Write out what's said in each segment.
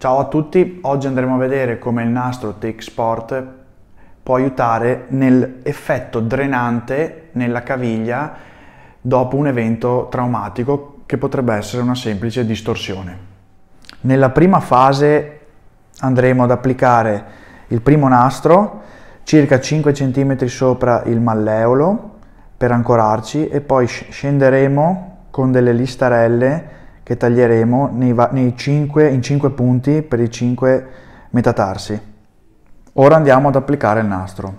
Ciao a tutti, oggi andremo a vedere come il nastro Tech Sport può aiutare nell'effetto drenante nella caviglia dopo un evento traumatico che potrebbe essere una semplice distorsione. Nella prima fase andremo ad applicare il primo nastro circa 5 cm sopra il malleolo per ancorarci e poi scenderemo con delle listarelle che taglieremo nei, nei 5, in 5 punti per i 5 metatarsi. Ora andiamo ad applicare il nastro.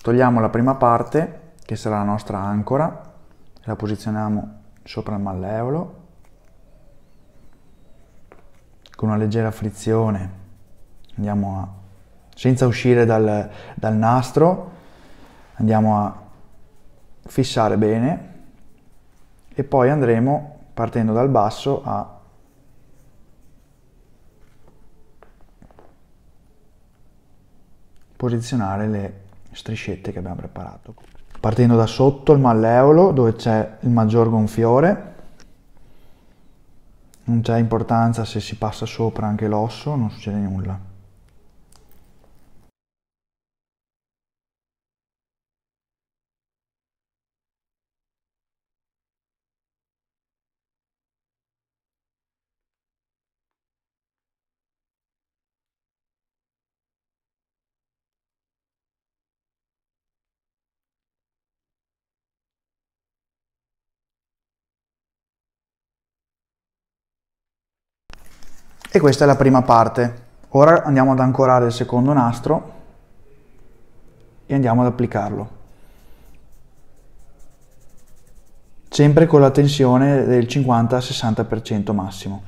Togliamo la prima parte, che sarà la nostra ancora, la posizioniamo sopra il malleolo, con una leggera frizione, andiamo a, senza uscire dal, dal nastro, andiamo a fissare bene e poi andremo partendo dal basso a posizionare le striscette che abbiamo preparato. Partendo da sotto il malleolo dove c'è il maggior gonfiore, non c'è importanza se si passa sopra anche l'osso, non succede nulla. E questa è la prima parte. Ora andiamo ad ancorare il secondo nastro e andiamo ad applicarlo. Sempre con la tensione del 50-60% massimo.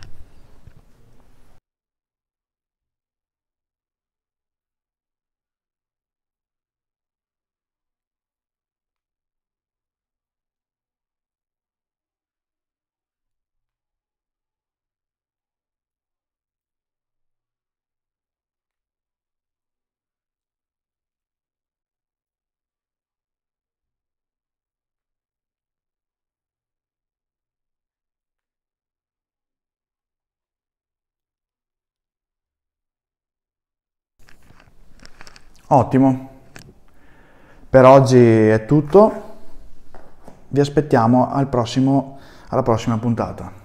Ottimo. Per oggi è tutto. Vi aspettiamo al prossimo, alla prossima puntata.